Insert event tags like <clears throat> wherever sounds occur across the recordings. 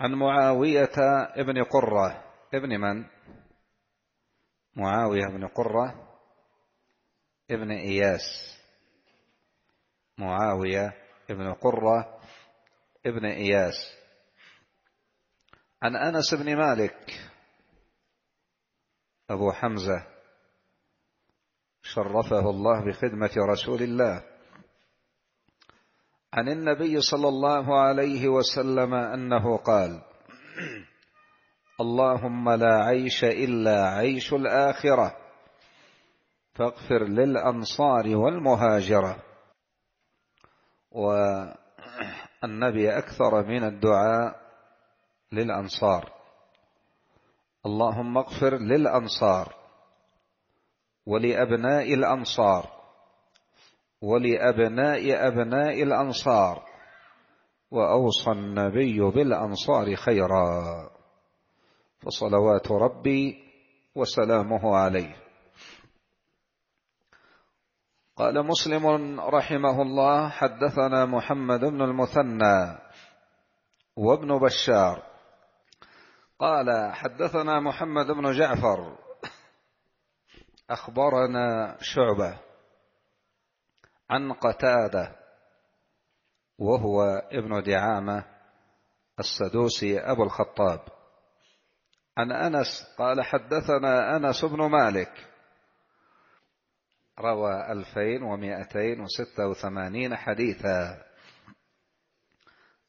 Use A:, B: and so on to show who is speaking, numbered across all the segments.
A: عن معاوية ابن قرة ابن من؟ معاوية بن قرة ابن إياس معاوية ابن قرة ابن إياس عن أنس بن مالك أبو حمزة شرفه الله بخدمة رسول الله عن النبي صلى الله عليه وسلم أنه قال اللهم لا عيش إلا عيش الآخرة فاغفر للأنصار والمهاجرة والنبي أكثر من الدعاء للأنصار اللهم اغفر للأنصار ولأبناء الأنصار ولأبناء أبناء الأنصار وأوصى النبي بالأنصار خيرا فصلوات ربي وسلامه عليه قال مسلم رحمه الله حدثنا محمد بن المثنى وابن بشار قال حدثنا محمد بن جعفر أخبرنا شعبة عن قتادة وهو ابن دعامة السدوسي أبو الخطاب عن أنس قال حدثنا أنس بن مالك روى 2286 حديثا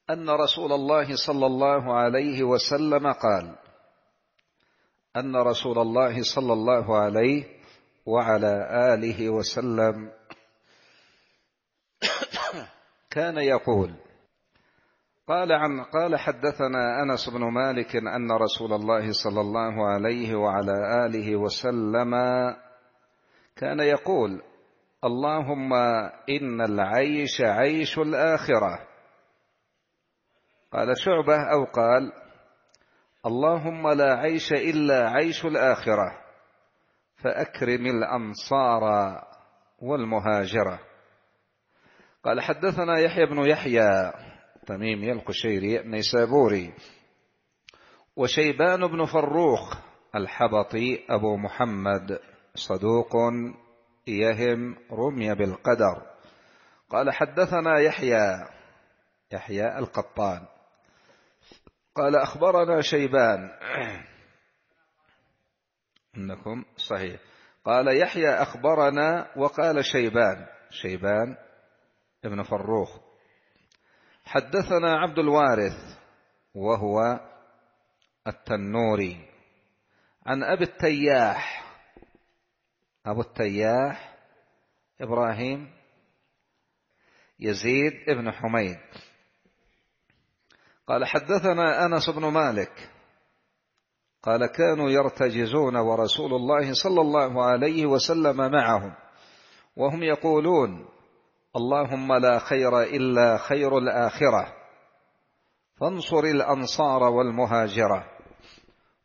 A: أن رسول الله صلى الله عليه وسلم قال أن رسول الله صلى الله عليه وعلى آله وسلم كان يقول قال عن قال حدثنا انس بن مالك ان رسول الله صلى الله عليه وعلى اله وسلم كان يقول اللهم ان العيش عيش الاخره قال شعبه او قال اللهم لا عيش الا عيش الاخره فاكرم الانصار والمهاجره قال حدثنا يحيى بن يحيى تميمي القشيري النيسابوري وشيبان بن فروخ الحبطي أبو محمد صدوق يهم رمي بالقدر قال حدثنا يحيى يحيى القطان قال أخبرنا شيبان <clears throat> إنكم صحيح قال يحيى أخبرنا وقال شيبان شيبان ابن فروخ حدثنا عبد الوارث وهو التنوري عن أبي التياح أبو التياح إبراهيم يزيد ابن حميد قال حدثنا أنس بن مالك قال كانوا يرتجزون ورسول الله صلى الله عليه وسلم معهم وهم يقولون اللهم لا خير إلا خير الآخرة فانصر الأنصار والمهاجرة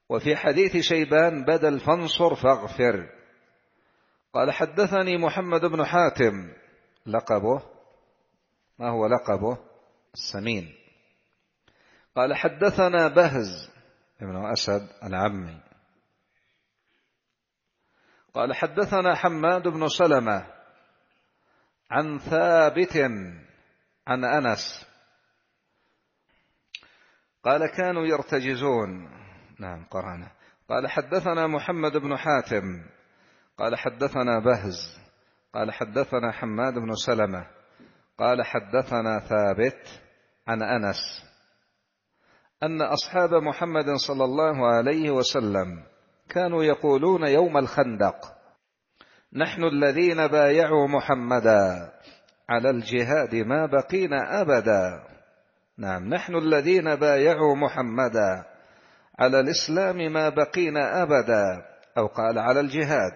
A: وفي حديث شيبان بدل فانصر فاغفر قال حدثني محمد بن حاتم لقبه ما هو لقبه السمين قال حدثنا بهز ابن أسد العمي قال حدثنا حماد بن سلمة عن ثابت عن أنس قال كانوا يرتجزون نعم قرأنا قال حدثنا محمد بن حاتم قال حدثنا بهز قال حدثنا حماد بن سلمة قال حدثنا ثابت عن أنس أن أصحاب محمد صلى الله عليه وسلم كانوا يقولون يوم الخندق نحن الذين بايعوا محمدا على الجهاد ما بقينا أبدا نعم نحن الذين بايعوا محمدا على الإسلام ما بقينا أبدا أو قال على الجهاد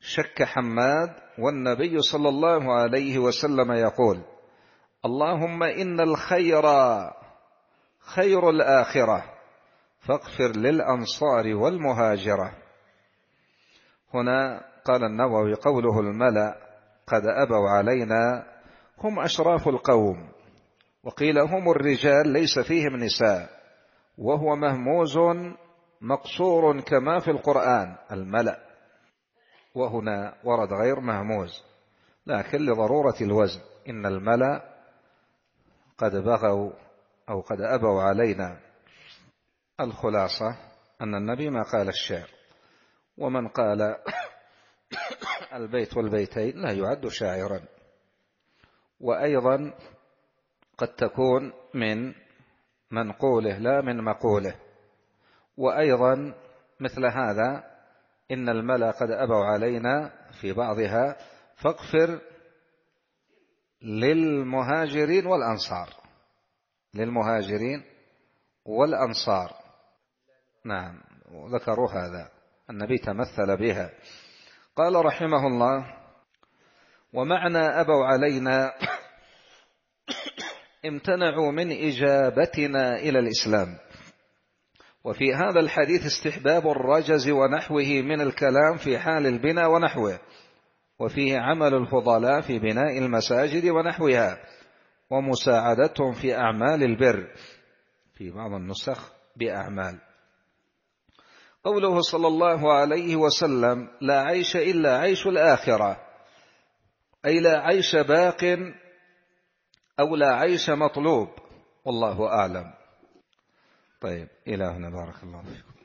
A: شك حماد والنبي صلى الله عليه وسلم يقول اللهم إن الخير خير الآخرة فاغفر للأنصار والمهاجرة هنا قال النووي قوله الملأ قد أبوا علينا هم أشراف القوم وقيل هم الرجال ليس فيهم نساء وهو مهموز مقصور كما في القرآن الملأ وهنا ورد غير مهموز لكن لضرورة الوزن إن الملأ قد بغوا أو قد أبوا علينا الخلاصة أن النبي ما قال الشعر ومن قال البيت والبيتين لا يعد شاعرا وأيضا قد تكون من منقوله لا من مقوله وأيضا مثل هذا إن الملا قد أبوا علينا في بعضها فاغفر للمهاجرين والأنصار للمهاجرين والأنصار نعم ذكروا هذا النبي تمثل بها قال رحمه الله ومعنى أبوا علينا <coughs> امتنعوا من إجابتنا إلى الإسلام وفي هذا الحديث استحباب الرجز ونحوه من الكلام في حال البناء ونحوه وفيه عمل الفضلاء في بناء المساجد ونحوها ومساعدتهم في أعمال البر في بعض النسخ بأعمال قوله صلى الله عليه وسلم لا عيش إلا عيش الآخرة أي لا عيش باق أو لا عيش مطلوب والله أعلم طيب إلى هنا بارك الله فيكم